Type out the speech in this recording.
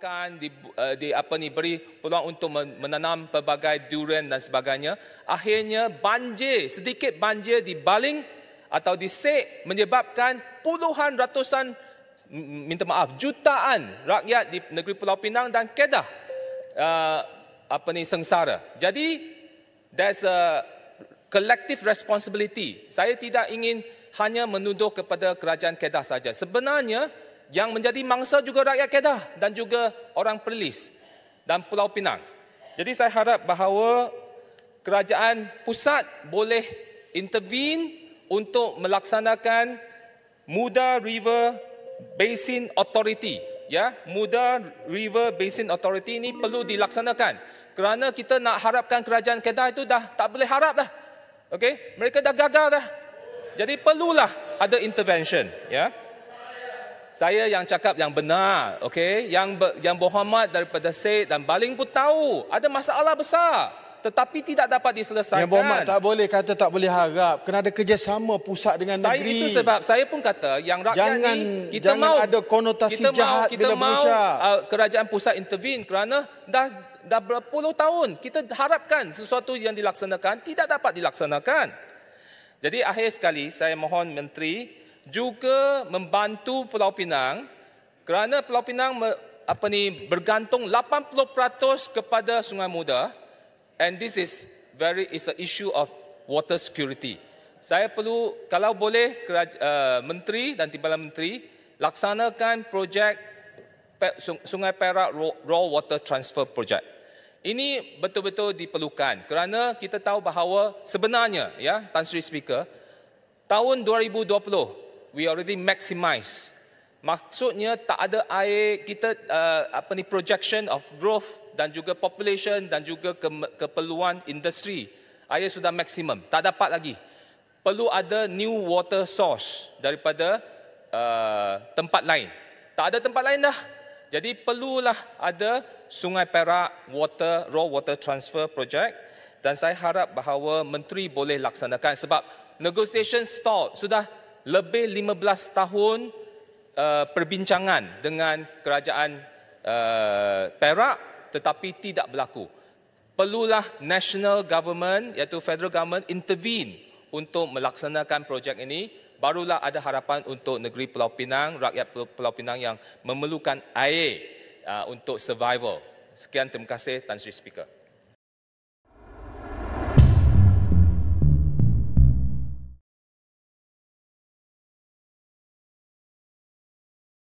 akan di, uh, di apa ni beri peluang untuk menanam pelbagai durian dan sebagainya akhirnya banjir sedikit banjir di Baling atau di Seik menyebabkan puluhan ratusan minta maaf jutaan rakyat di negeri Pulau Pinang dan Kedah uh, apa ni sengsara jadi there's a collective responsibility saya tidak ingin hanya menuduh kepada kerajaan Kedah saja sebenarnya yang menjadi mangsa juga rakyat Kedah dan juga orang Perlis dan Pulau Pinang. Jadi saya harap bahawa kerajaan pusat boleh intervene untuk melaksanakan Muda River Basin Authority. Ya, Muda River Basin Authority ini perlu dilaksanakan kerana kita nak harapkan kerajaan Kedah itu dah tak boleh harap dah. Okey, mereka dah gagal dah. Jadi perlulah ada intervention, ya. Yeah saya yang cakap yang benar, okey? Yang ber, yang berhormat daripada Said dan Baling pun tahu ada masalah besar tetapi tidak dapat diselesaikan. Yang berhormat tak boleh kata tak boleh harap. Kena ada kerjasama pusat dengan saya negeri. Saya itu sebab saya pun kata yang rakyat jangan, ni kita jangan mau ada konotasi kita jahat kita bila mau, berucap. Uh, kerajaan pusat intervene kerana dah dah berpuluh tahun kita harapkan sesuatu yang dilaksanakan tidak dapat dilaksanakan. Jadi akhir sekali saya mohon menteri juga membantu Pulau Pinang kerana Pulau Pinang apa ni bergantung 80% kepada Sungai Muda and this is very is a issue of water security. Saya perlu kalau boleh keraja, uh, eh, menteri dan timbalan menteri laksanakan projek Sungai Perak Raw Water Transfer Project. Ini betul-betul diperlukan kerana kita tahu bahawa sebenarnya ya Tan Sri Speaker tahun 2020 we already maximize. Maksudnya tak ada air kita uh, apa ni projection of growth dan juga population dan juga ke, keperluan industri. Air sudah maksimum, tak dapat lagi. Perlu ada new water source daripada uh, tempat lain. Tak ada tempat lain dah. Jadi perlulah ada Sungai Perak water raw water transfer project dan saya harap bahawa menteri boleh laksanakan sebab negotiation stall sudah lebih 15 tahun uh, perbincangan dengan kerajaan uh, Perak tetapi tidak berlaku. Perlulah national government iaitu federal government intervene untuk melaksanakan projek ini barulah ada harapan untuk negeri Pulau Pinang, rakyat Pulau Pinang yang memerlukan air uh, untuk survival. Sekian terima kasih Tan Sri Speaker.